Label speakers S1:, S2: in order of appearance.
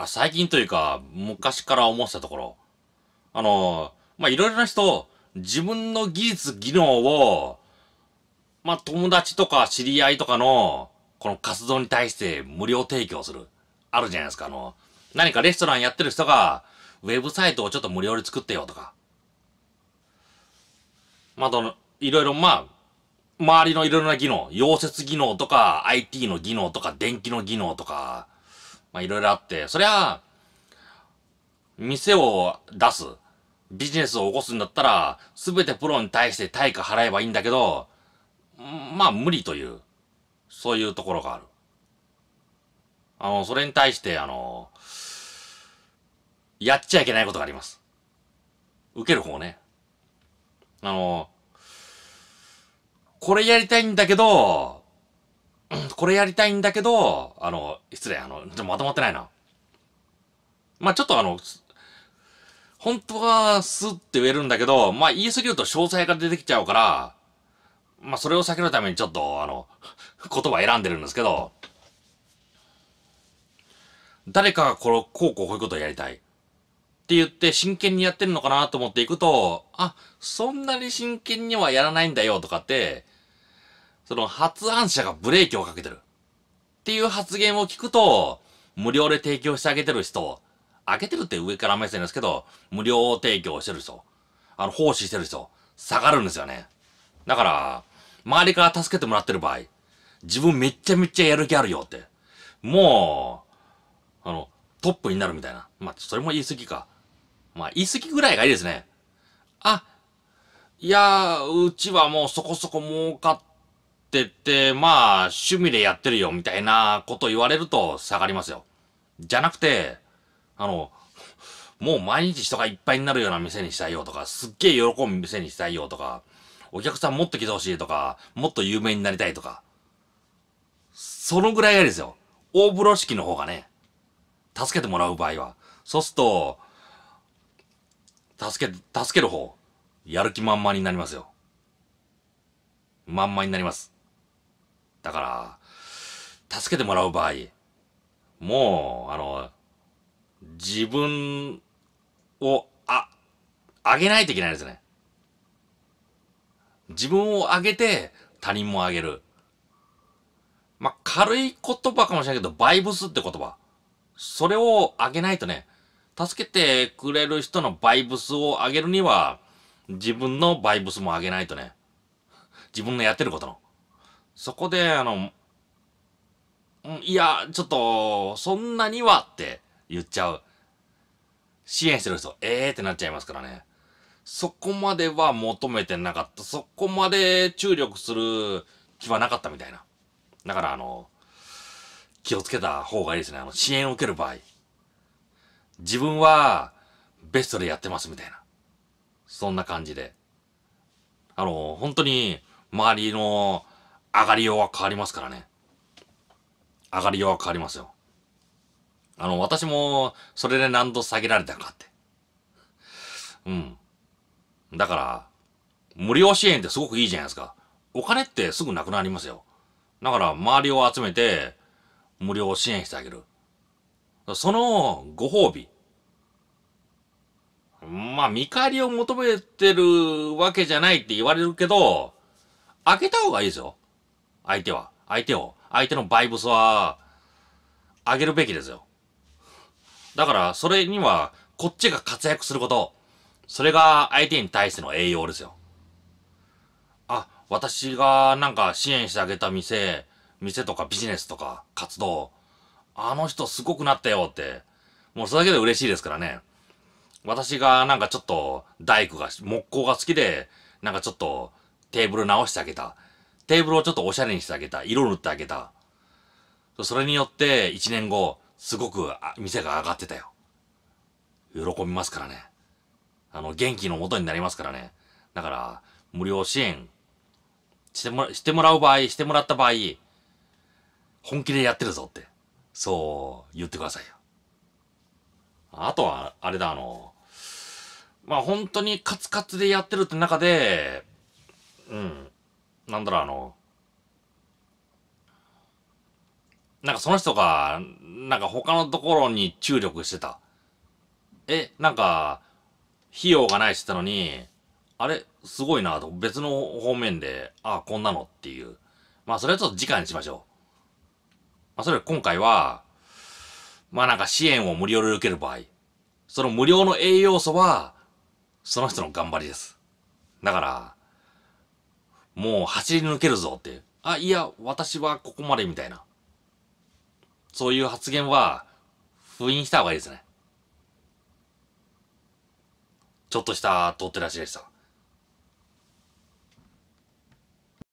S1: あ、最近というか、昔から思ってたところ、あの、まあ、いろいろな人、自分の技術、技能を、まあ、友達とか知り合いとかの、この活動に対して無料提供する。あるじゃないですか、あの、何かレストランやってる人が、ウェブサイトをちょっと無料で作ってよとか。まあ、の、いろいろ、まあ、周りのいろいろな技能、溶接技能とか、IT の技能とか、電気の技能とか、まあいろいろあって、そりゃ、店を出す、ビジネスを起こすんだったら、すべてプロに対して対価払えばいいんだけど、まあ無理という、そういうところがある。あの、それに対して、あの、やっちゃいけないことがあります。受ける方ね。あの、これやりたいんだけど、これやりたいんだけど、あの、失礼、あの、まとまってないな。まあちょっとあの、本当はスって言えるんだけど、まあ言いすぎると詳細が出てきちゃうから、まあそれを避けるためにちょっとあの、言葉選んでるんですけど、誰かがこの、こうこうこういうことをやりたい。って言って真剣にやってるのかなと思っていくと、あ、そんなに真剣にはやらないんだよとかって、その発案者がブレーキをかけてる。っていう発言を聞くと、無料で提供してあげてる人、あげてるって上から目線ですけど、無料提供してる人、あの、奉仕してる人、下がるんですよね。だから、周りから助けてもらってる場合、自分めっちゃめっちゃやる気あるよって。もう、あの、トップになるみたいな。まあ、それも言い過ぎか。まあ、言い過ぎぐらいがいいですね。あ、いやー、うちはもうそこそこ儲かっってって、まあ、趣味でやってるよ、みたいなこと言われると下がりますよ。じゃなくて、あの、もう毎日人がいっぱいになるような店にしたいよとか、すっげえ喜ぶ店にしたいよとか、お客さんもっと来てほしいとか、もっと有名になりたいとか。そのぐらいがですよ。大風呂敷の方がね、助けてもらう場合は。そうすると、助け、助ける方、やる気満々になりますよ。まんまになります。だから、助けてもらう場合、もう、あの、自分を、あ、あげないといけないですね。自分をあげて、他人もあげる。まあ、軽い言葉かもしれないけど、バイブスって言葉。それをあげないとね、助けてくれる人のバイブスをあげるには、自分のバイブスもあげないとね。自分のやってることの。そこで、あの、いや、ちょっと、そんなにはって言っちゃう。支援してる人、えーってなっちゃいますからね。そこまでは求めてなかった。そこまで注力する気はなかったみたいな。だから、あの、気をつけた方がいいですね。あの、支援を受ける場合。自分は、ベストでやってますみたいな。そんな感じで。あの、本当に、周りの上がりようは変わりますからね。上がりようは変わりますよ。あの、私も、それで何度下げられたかって。うん。だから、無料支援ってすごくいいじゃないですか。お金ってすぐなくなりますよ。だから、周りを集めて、無料支援してあげる。その、ご褒美。まあ、見返りを求めてるわけじゃないって言われるけど、開けた方がいいですよ。相手は。相手を。相手のバイブスは、上げるべきですよ。だから、それには、こっちが活躍すること。それが相手に対しての栄養ですよ。あ、私がなんか支援してあげた店、店とかビジネスとか活動、あの人すごくなったよって、もうそれだけで嬉しいですからね。私がなんかちょっと大工が、木工が好きで、なんかちょっとテーブル直してあげた。テーブルをちょっとおしゃれにしてあげた。色塗ってあげた。それによって1年後、すごく店が上がってたよ。喜びますからね。あの、元気のもとになりますからね。だから、無料支援してもら、してもらう場合、してもらった場合、本気でやってるぞって、そう言ってくださいよ。あとは、あれだ、あの、まあ、本当にカツカツでやってるって中で、うん、なんだろう、あの、なんかその人が、なんか他のところに注力してた。え、なんか、費用がないってたのに、あれ、すごいなと、別の方面で、あ、こんなのっていう。まあ、それはちょっと次回にしましょう。まあ、それ今回は、まあなんか支援を無料で受ける場合、その無料の栄養素は、その人の頑張りです。だから、もう走り抜けるぞっていう。あ、いや、私はここまでみたいな。そういう発言は、封印した方がいいですね。ちょっとした通ってらしでした。